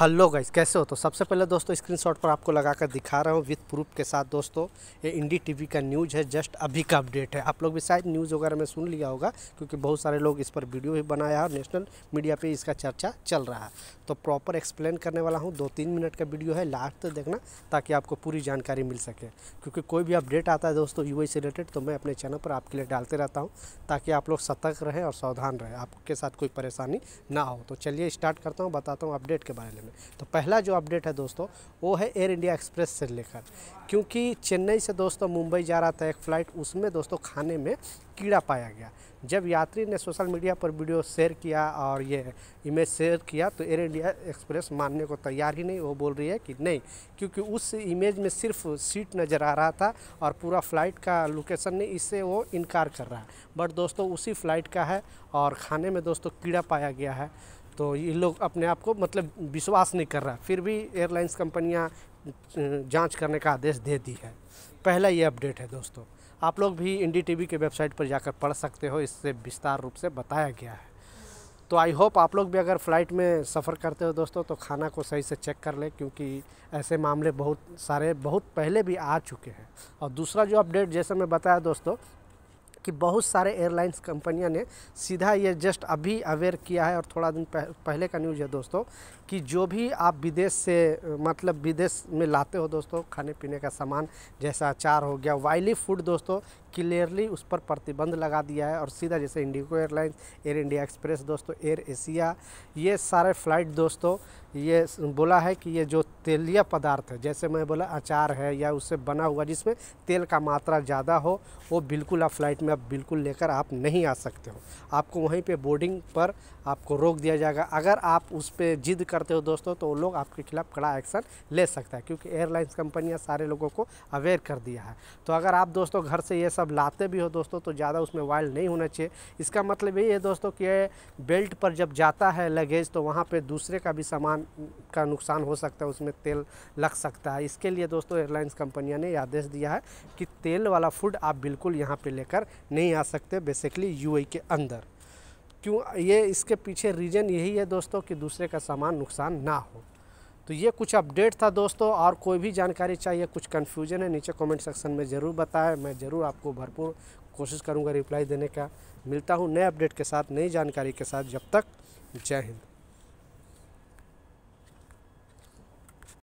hello guys कैसे हो तो सबसे पहले दोस्तों स्क्रीनशॉट पर आपको लगाकर दिखा रहा हूँ विथ प्रूफ के साथ दोस्तों ये इंडी टीवी का न्यूज़ है जस्ट अभी का अपडेट है आप लोग भी शायद न्यूज़ वगैरह में सुन लिया होगा क्योंकि बहुत सारे लोग इस पर वीडियो भी बनाया है नेशनल मीडिया पे इसका चर्चा चल रहा है तो प्रॉपर एक्सप्लेन करने वाला हूँ दो तीन मिनट का वीडियो है लास्ट तक देखना ताकि आपको पूरी जानकारी मिल सके क्योंकि कोई भी अपडेट आता है दोस्तों यू से रिलेटेड तो मैं अपने चैनल पर आपके लिए डालते रहता हूँ ताकि आप लोग सतर्क रहें और सावधान रहें आपके साथ कोई परेशानी ना हो तो चलिए स्टार्ट करता हूँ बताता हूँ अपडेट के बारे में में तो पहला जो अपडेट है दोस्तों वो है एयर इंडिया एक्सप्रेस से लेकर क्योंकि चेन्नई से दोस्तों मुंबई जा रहा था एक फ़्लाइट उसमें दोस्तों खाने में कीड़ा पाया गया जब यात्री ने सोशल मीडिया पर वीडियो शेयर किया और ये इमेज शेयर किया तो एयर इंडिया एक्सप्रेस मानने को तैयार ही नहीं वो बोल रही है कि नहीं क्योंकि उस इमेज में सिर्फ सीट नज़र आ रहा था और पूरा फ्लाइट का लोकेशन नहीं इससे वो इनकार कर रहा है बट दोस्तों उसी फ्लाइट का है और खाने में दोस्तों कीड़ा पाया गया है तो ये लोग अपने आप को मतलब विश्वास नहीं कर रहा फिर भी एयरलाइंस कंपनियां जांच करने का आदेश दे दी है पहला ये अपडेट है दोस्तों आप लोग भी इंडी टीवी के वेबसाइट पर जाकर पढ़ सकते हो इससे विस्तार रूप से बताया गया है तो आई होप आप लोग भी अगर फ़्लाइट में सफ़र करते हो दोस्तों तो खाना को सही से चेक कर लें क्योंकि ऐसे मामले बहुत सारे बहुत पहले भी आ चुके हैं और दूसरा जो अपडेट जैसे मैं बताया दोस्तों कि बहुत सारे एयरलाइंस कंपनियां ने सीधा ये जस्ट अभी अवेयर किया है और थोड़ा दिन पह, पहले का न्यूज़ है दोस्तों कि जो भी आप विदेश से मतलब विदेश में लाते हो दोस्तों खाने पीने का सामान जैसा अचार हो गया वाइली फूड दोस्तों क्लियरली उस पर प्रतिबंध लगा दिया है और सीधा जैसे IndiGo airlines Air India Express दोस्तों एयर एशिया ये सारे फ्लाइट दोस्तों ये बोला है कि ये जो तेलीय पदार्थ है जैसे मैं बोला अचार है या उससे बना हुआ जिसमें तेल का मात्रा ज़्यादा हो वो बिल्कुल आप फ्लाइट में आप बिल्कुल लेकर आप नहीं आ सकते हो आपको वहीं पे बोर्डिंग पर आपको रोक दिया जाएगा अगर आप उस पर जिद करते हो दोस्तों तो वो लोग आपके खिलाफ़ कड़ा एक्शन ले सकता है क्योंकि एयरलाइंस कंपनियाँ सारे लोगों को अवेयर कर दिया है तो अगर आप दोस्तों घर से ये सब जब लाते भी हो दोस्तों तो ज़्यादा उसमें वाइल नहीं होना चाहिए इसका मतलब यही है दोस्तों कि बेल्ट पर जब जाता है लगेज तो वहाँ पर दूसरे का भी सामान का नुकसान हो सकता है उसमें तेल लग सकता है इसके लिए दोस्तों एयरलाइंस कंपनियाँ ने आदेश दिया है कि तेल वाला फूड आप बिल्कुल यहाँ पर लेकर नहीं आ सकते बेसिकली यू के अंदर क्यों ये इसके पीछे रीज़न यही है दोस्तों कि दूसरे का सामान नुकसान ना हो तो ये कुछ अपडेट था दोस्तों और कोई भी जानकारी चाहिए कुछ कन्फ्यूजन है नीचे कमेंट सेक्शन में ज़रूर बताएं मैं ज़रूर आपको भरपूर कोशिश करूँगा रिप्लाई देने का मिलता हूँ नए अपडेट के साथ नई जानकारी के साथ जब तक जय हिंद